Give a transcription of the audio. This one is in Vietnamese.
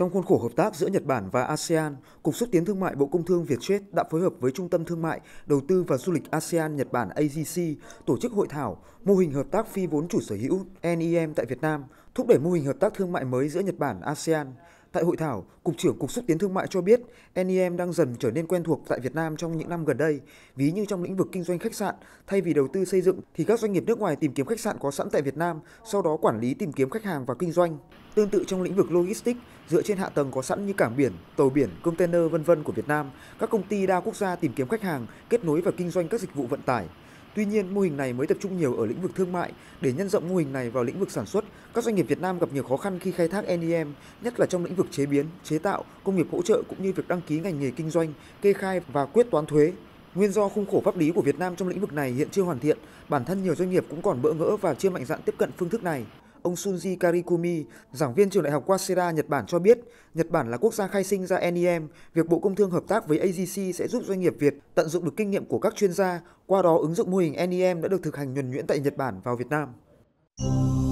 Trong khuôn khổ hợp tác giữa Nhật Bản và ASEAN, Cục xúc tiến thương mại Bộ Công Thương Việt Vietjet đã phối hợp với Trung tâm Thương mại, Đầu tư và Du lịch ASEAN Nhật Bản AGC tổ chức hội thảo mô hình hợp tác phi vốn chủ sở hữu NEM tại Việt Nam, thúc đẩy mô hình hợp tác thương mại mới giữa Nhật Bản ASEAN Tại hội thảo, Cục trưởng Cục xúc tiến thương mại cho biết NEM đang dần trở nên quen thuộc tại Việt Nam trong những năm gần đây. Ví như trong lĩnh vực kinh doanh khách sạn, thay vì đầu tư xây dựng thì các doanh nghiệp nước ngoài tìm kiếm khách sạn có sẵn tại Việt Nam, sau đó quản lý tìm kiếm khách hàng và kinh doanh. Tương tự trong lĩnh vực logistics, dựa trên hạ tầng có sẵn như cảng biển, tàu biển, container vân vân của Việt Nam, các công ty đa quốc gia tìm kiếm khách hàng, kết nối và kinh doanh các dịch vụ vận tải. Tuy nhiên, mô hình này mới tập trung nhiều ở lĩnh vực thương mại. Để nhân rộng mô hình này vào lĩnh vực sản xuất, các doanh nghiệp Việt Nam gặp nhiều khó khăn khi khai thác NEM, nhất là trong lĩnh vực chế biến, chế tạo, công nghiệp hỗ trợ cũng như việc đăng ký ngành nghề kinh doanh, kê khai và quyết toán thuế. Nguyên do khung khổ pháp lý của Việt Nam trong lĩnh vực này hiện chưa hoàn thiện, bản thân nhiều doanh nghiệp cũng còn bỡ ngỡ và chưa mạnh dạn tiếp cận phương thức này. Ông Sunji Karikumi, giảng viên trường đại học Waseda, Nhật Bản cho biết, Nhật Bản là quốc gia khai sinh ra NEM, việc Bộ Công Thương hợp tác với AGC sẽ giúp doanh nghiệp Việt tận dụng được kinh nghiệm của các chuyên gia, qua đó ứng dụng mô hình NEM đã được thực hành nhuần nhuyễn tại Nhật Bản vào Việt Nam.